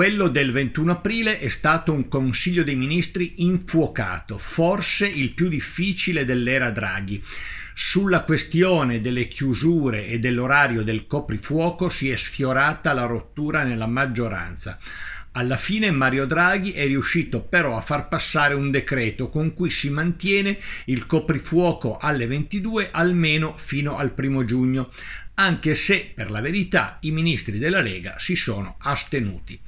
Quello del 21 aprile è stato un Consiglio dei Ministri infuocato, forse il più difficile dell'era Draghi. Sulla questione delle chiusure e dell'orario del coprifuoco si è sfiorata la rottura nella maggioranza. Alla fine Mario Draghi è riuscito però a far passare un decreto con cui si mantiene il coprifuoco alle 22 almeno fino al primo giugno, anche se per la verità i ministri della Lega si sono astenuti.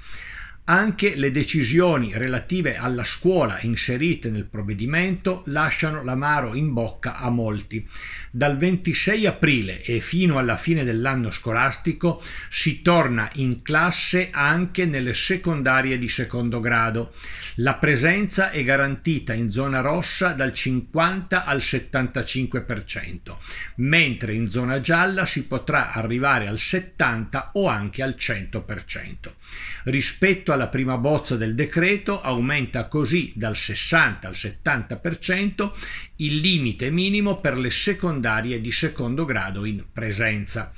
Anche le decisioni relative alla scuola inserite nel provvedimento lasciano l'amaro in bocca a molti. Dal 26 aprile e fino alla fine dell'anno scolastico si torna in classe anche nelle secondarie di secondo grado. La presenza è garantita in zona rossa dal 50 al 75%, mentre in zona gialla si potrà arrivare al 70 o anche al 100%. Rispetto alla la prima bozza del decreto aumenta così dal 60 al 70% il limite minimo per le secondarie di secondo grado in presenza.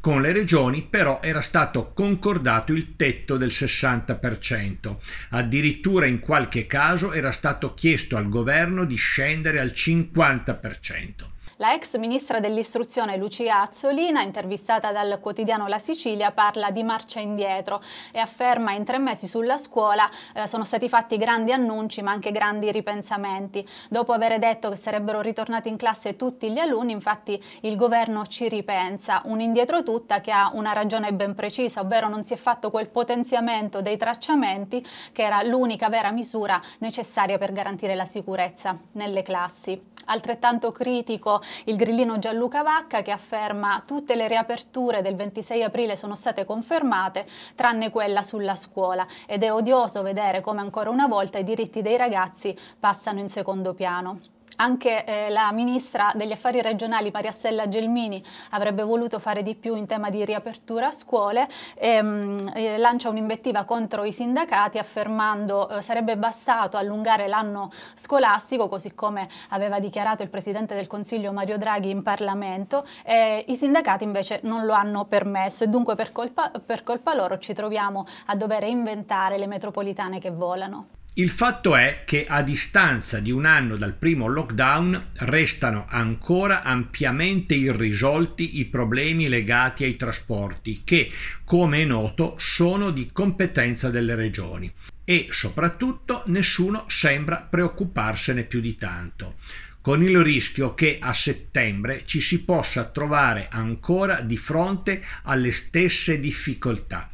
Con le regioni però era stato concordato il tetto del 60%, addirittura in qualche caso era stato chiesto al governo di scendere al 50%. La ex ministra dell'istruzione Lucia Azzolina, intervistata dal quotidiano La Sicilia, parla di marcia indietro e afferma in tre mesi sulla scuola eh, sono stati fatti grandi annunci ma anche grandi ripensamenti. Dopo aver detto che sarebbero ritornati in classe tutti gli alunni, infatti il governo ci ripensa, un indietro tutta che ha una ragione ben precisa, ovvero non si è fatto quel potenziamento dei tracciamenti che era l'unica vera misura necessaria per garantire la sicurezza nelle classi. Altrettanto critico il grillino Gianluca Vacca che afferma tutte le riaperture del 26 aprile sono state confermate tranne quella sulla scuola ed è odioso vedere come ancora una volta i diritti dei ragazzi passano in secondo piano. Anche eh, la ministra degli affari regionali Mariassella Gelmini avrebbe voluto fare di più in tema di riapertura a scuole ehm, e, mh, eh, lancia un'invettiva contro i sindacati affermando eh, sarebbe bastato allungare l'anno scolastico così come aveva dichiarato il Presidente del Consiglio Mario Draghi in Parlamento eh, i sindacati invece non lo hanno permesso e dunque per colpa, per colpa loro ci troviamo a dover inventare le metropolitane che volano. Il fatto è che a distanza di un anno dal primo lockdown restano ancora ampiamente irrisolti i problemi legati ai trasporti che, come è noto, sono di competenza delle regioni e soprattutto nessuno sembra preoccuparsene più di tanto con il rischio che a settembre ci si possa trovare ancora di fronte alle stesse difficoltà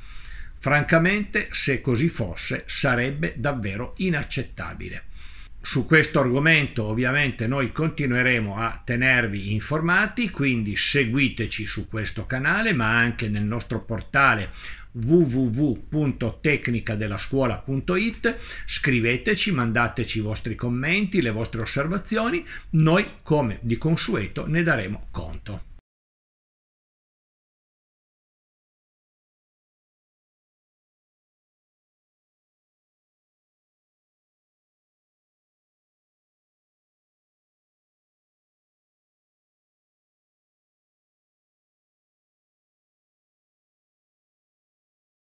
Francamente, se così fosse, sarebbe davvero inaccettabile. Su questo argomento ovviamente noi continueremo a tenervi informati, quindi seguiteci su questo canale ma anche nel nostro portale www.tecnicadellascuola.it, scriveteci, mandateci i vostri commenti, le vostre osservazioni, noi come di consueto ne daremo conto.